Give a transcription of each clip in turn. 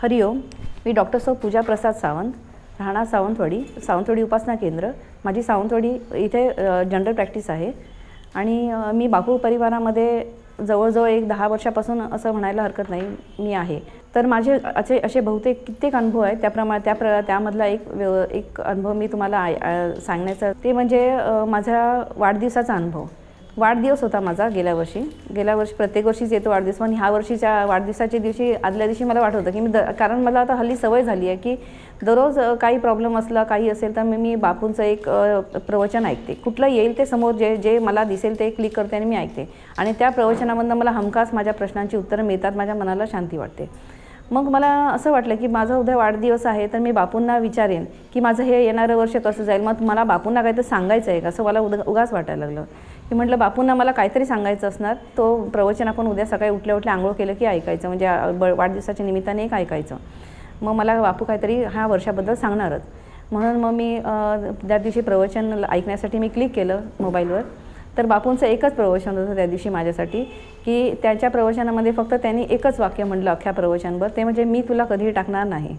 हरिओम मी doctor सौ पूजा प्रसाद सावंत राहणा सावंतवाडी सावंतवाडी उपासना केंद्र माझी सावंतवाडी इथे जनरल प्रॅक्टिस आहे आणि मी बाकूळ परिवारामध्ये जवळजवळ एक दहा वर्षापासून असं म्हणायला हरकत नाही मी आहे तर माझे असे असे बहुतेक कित्येक अनुभव आहेत त्याप्रमाणे त्या प्र त्यामधला एक एक अनुभव मी तुम्हाला आय सांगण्याचा ते म्हणजे माझ्या वाढदिवसाचा अनुभव वाढदिवस होता माझा गेल्या वर्षी गेल्या वर्षी प्रत्येक वर्षीच येतो वाढदिवस पण ह्या वर्षीच्या वाढदिवसाच्या दिवशी आदल्या दिवशी मला वाटत होतं की मी द कारण मला आता हल्ली सवय झाली आहे की दररोज काही प्रॉब्लेम असला काही असेल तर मी मी बापूंचं एक प्रवचन ऐकते कुठलं येईल ते समोर जे जे मला दिसेल ते क्लिक करते आणि मी ऐकते आणि त्या प्रवचनामधनं मला हमखास माझ्या प्रश्नांची उत्तरं मिळतात माझ्या मनाला शांती वाटते मग मला असं वाटलं की माझा उद्या वाढदिवस आहे तर मी बापूंना विचारेन की माझं हे येणारं वर्ष कसं जाईल मग मला बापूंना तर सांगायचं आहे का असं मला उद उगाच वाटायला लागलं की म्हटलं बापूंना मला काहीतरी सांगायचं असणार तो प्रवचन आपण उद्या सकाळी उठल्या उठल्या आंघोळ केलं की ऐकायचं म्हणजे ब वाढदिवसाच्या निमित्ताने एक ऐकायचं मग मला बापू काहीतरी ह्या वर्षाबद्दल सांगणारच म्हणून मग मी त्या दिवशी प्रवचन ऐकण्यासाठी मी क्लिक केलं मोबाईलवर तर बापूंचं एकच प्रवचन होतं त्या दिवशी माझ्यासाठी की त्याच्या प्रवचनामध्ये फक्त त्यांनी एकच वाक्य म्हटलं अख्ख्या प्रवचनवर ते म्हणजे मी तुला कधीही टाकणार नाही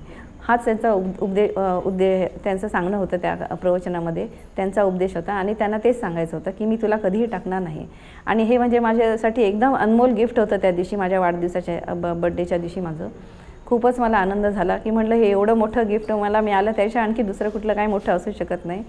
हाच त्यांचा उपदे उद्दे त्यांचं सांगणं होतं त्या प्रवचनामध्ये त्यांचा उपदेश होता आणि त्यांना तेच सांगायचं होतं की मी तुला कधीही टाकणार नाही आणि हे म्हणजे माझ्यासाठी एकदम अनमोल गिफ्ट होतं त्या दिवशी माझ्या वाढदिवसाच्या ब बड्डेच्या दिवशी माझं खूपच मला आनंद झाला की म्हटलं हे एवढं मोठं गिफ्ट मला मिळालं त्याच्या आणखी दुसरं कुठलं काय मोठं असू शकत नाही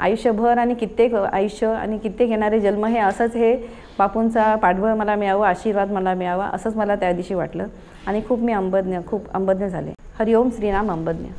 आयुष्यभर आणि कित्येक आयुष्य आणि कित्येक येणारे जन्म हे असंच हे बापूंचा पाठबळ मला मिळावं आशीर्वाद मला मिळावा असंच मला त्या दिवशी वाटलं आणि खूप मी अंबज्ञ खूप अंबज्ञ झाले हरिओम श्रीराम अंबज्ञ